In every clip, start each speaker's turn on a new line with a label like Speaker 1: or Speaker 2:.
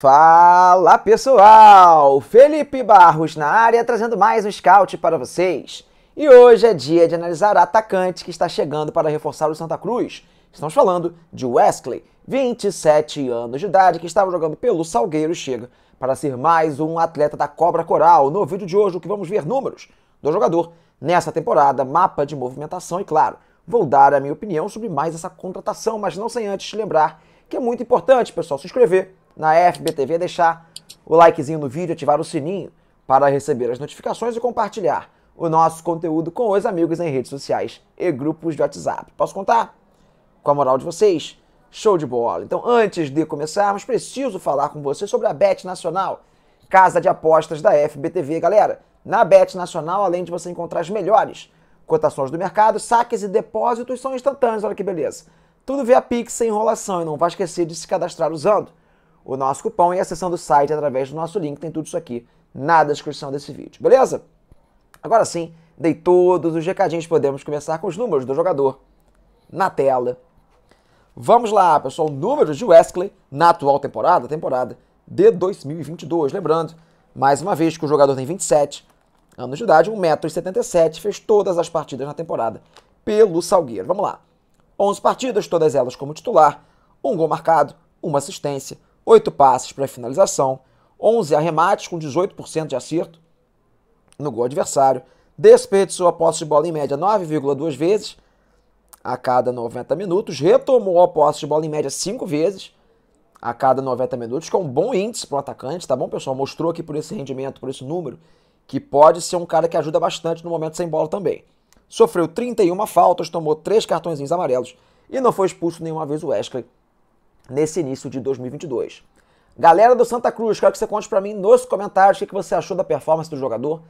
Speaker 1: Fala pessoal! Felipe Barros na área trazendo mais um scout para vocês. E hoje é dia de analisar atacante que está chegando para reforçar o Santa Cruz. Estamos falando de Wesley, 27 anos de idade, que estava jogando pelo Salgueiro chega para ser mais um atleta da Cobra Coral. No vídeo de hoje, o que vamos ver números do jogador nessa temporada, mapa de movimentação e, claro, vou dar a minha opinião sobre mais essa contratação, mas não sem antes lembrar que é muito importante, pessoal, se inscrever na FBTV, deixar o likezinho no vídeo, ativar o sininho para receber as notificações e compartilhar o nosso conteúdo com os amigos em redes sociais e grupos de WhatsApp. Posso contar com a moral de vocês? Show de bola! Então, antes de começarmos, preciso falar com você sobre a Bet Nacional, casa de apostas da FBTV, galera. Na Bet Nacional, além de você encontrar as melhores cotações do mercado, saques e depósitos são instantâneos, olha que beleza. Tudo via Pix sem enrolação e não vá esquecer de se cadastrar usando o nosso cupom e acessando o site através do nosso link. Tem tudo isso aqui na descrição desse vídeo, beleza? Agora sim, dei todos os recadinhos, podemos começar com os números do jogador na tela. Vamos lá, pessoal, números de Wesley na atual temporada, temporada de 2022. Lembrando, mais uma vez, que o jogador tem 27 anos de idade, 1,77m, fez todas as partidas na temporada pelo Salgueiro. Vamos lá. 11 partidas, todas elas como titular, um gol marcado, uma assistência, oito passes para finalização, 11 arremates com 18% de acerto no gol adversário, desperdiçou a posse de bola em média 9,2 vezes a cada 90 minutos, retomou a posse de bola em média 5 vezes a cada 90 minutos, que é um bom índice para o atacante, tá bom, pessoal? Mostrou aqui por esse rendimento, por esse número, que pode ser um cara que ajuda bastante no momento sem bola também sofreu 31 faltas, tomou três cartõezinhos amarelos e não foi expulso nenhuma vez o Wesley nesse início de 2022. Galera do Santa Cruz, quero que você conte para mim nos comentários o que você achou da performance do jogador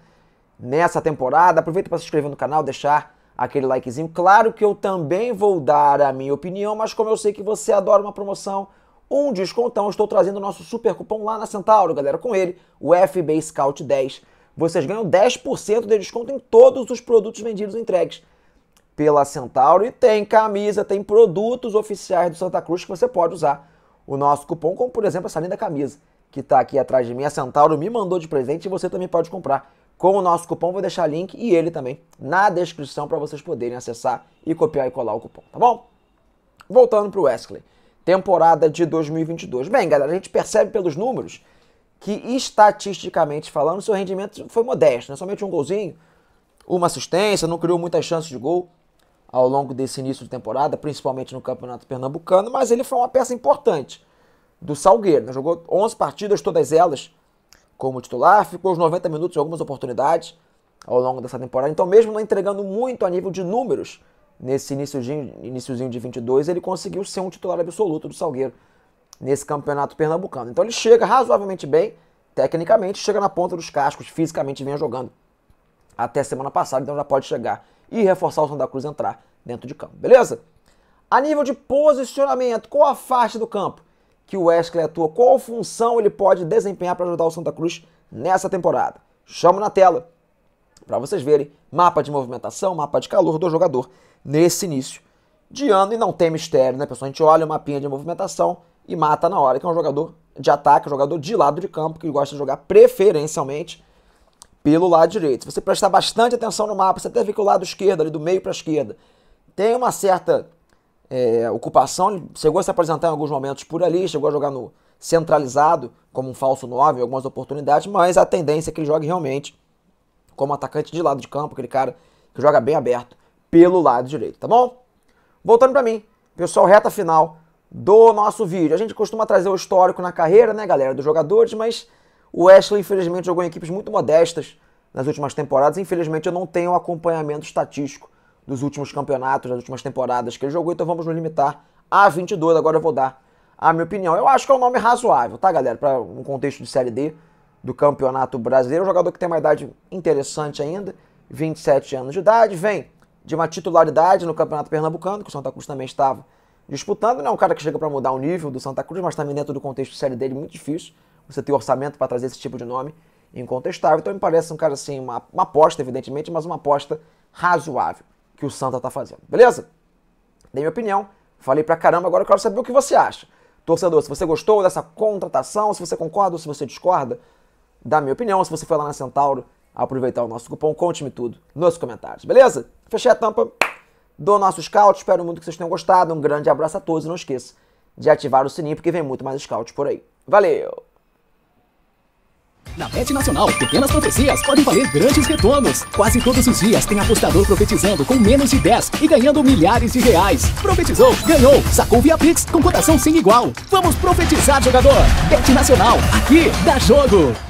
Speaker 1: nessa temporada. Aproveita para se inscrever no canal, deixar aquele likezinho. Claro que eu também vou dar a minha opinião, mas como eu sei que você adora uma promoção, um descontão, estou trazendo o nosso super cupom lá na Centauro, galera. Com ele, o FB Scout 10 vocês ganham 10% de desconto em todos os produtos vendidos e entregues pela e Tem camisa, tem produtos oficiais do Santa Cruz que você pode usar o nosso cupom, como por exemplo essa linda camisa que está aqui atrás de mim. A Centauro me mandou de presente e você também pode comprar. Com o nosso cupom, vou deixar link e ele também na descrição para vocês poderem acessar e copiar e colar o cupom, tá bom? Voltando para o Wesley, temporada de 2022. Bem, galera, a gente percebe pelos números que estatisticamente falando, seu rendimento foi modesto, né? somente um golzinho, uma assistência, não criou muitas chances de gol ao longo desse início de temporada, principalmente no Campeonato Pernambucano, mas ele foi uma peça importante do Salgueiro. Né? Jogou 11 partidas, todas elas como titular, ficou os 90 minutos em algumas oportunidades ao longo dessa temporada. Então, mesmo não entregando muito a nível de números nesse iníciozinho, iníciozinho de 22, ele conseguiu ser um titular absoluto do Salgueiro nesse campeonato pernambucano. Então ele chega razoavelmente bem, tecnicamente, chega na ponta dos cascos, fisicamente vem jogando até semana passada, então já pode chegar e reforçar o Santa Cruz entrar dentro de campo, beleza? A nível de posicionamento, qual a faixa do campo que o Wesley atua, qual função ele pode desempenhar para ajudar o Santa Cruz nessa temporada? Chamo na tela para vocês verem mapa de movimentação, mapa de calor do jogador nesse início de ano e não tem mistério, né, pessoal? A gente olha o mapinha de movimentação, e mata na hora, que é um jogador de ataque, um jogador de lado de campo, que gosta de jogar preferencialmente pelo lado direito. Se você prestar bastante atenção no mapa, você até vê que o lado esquerdo, ali do meio para a esquerda, tem uma certa é, ocupação, ele chegou a se apresentar em alguns momentos por ali, chegou a jogar no centralizado, como um falso 9 em algumas oportunidades, mas a tendência é que ele jogue realmente como atacante de lado de campo, aquele cara que joga bem aberto pelo lado direito, tá bom? Voltando para mim, pessoal, reta final do nosso vídeo. A gente costuma trazer o histórico na carreira, né, galera, dos jogadores, mas o Wesley, infelizmente, jogou em equipes muito modestas nas últimas temporadas. Infelizmente, eu não tenho acompanhamento estatístico dos últimos campeonatos, das últimas temporadas que ele jogou, então vamos nos limitar a 22. Agora eu vou dar a minha opinião. Eu acho que é um nome razoável, tá, galera? Para um contexto de Série D do Campeonato Brasileiro, um jogador que tem uma idade interessante ainda, 27 anos de idade, vem de uma titularidade no Campeonato Pernambucano, que o Santa Cruz também estava disputando. Não é um cara que chega para mudar o nível do Santa Cruz, mas também dentro do contexto sério dele, muito difícil você ter orçamento para trazer esse tipo de nome incontestável. Então me parece um cara assim, uma, uma aposta, evidentemente, mas uma aposta razoável que o Santa tá fazendo. Beleza? Dei minha opinião, falei pra caramba, agora eu quero saber o que você acha. Torcedor, se você gostou dessa contratação, se você concorda ou se você discorda, dá minha opinião. Se você foi lá na Centauro, aproveitar o nosso cupom, conte-me tudo nos comentários, beleza? Fechei a tampa, do nosso scout. Espero muito que vocês tenham gostado. Um grande abraço a todos e não esqueça de ativar o sininho porque vem muito mais scout por aí. Valeu! Na Bet Nacional, pequenas profecias podem valer grandes retornos. Quase todos os dias tem apostador profetizando com menos de 10 e ganhando milhares de reais. Profetizou, ganhou, sacou via Pix com cotação sem igual. Vamos profetizar, jogador! Bet Nacional, aqui dá jogo!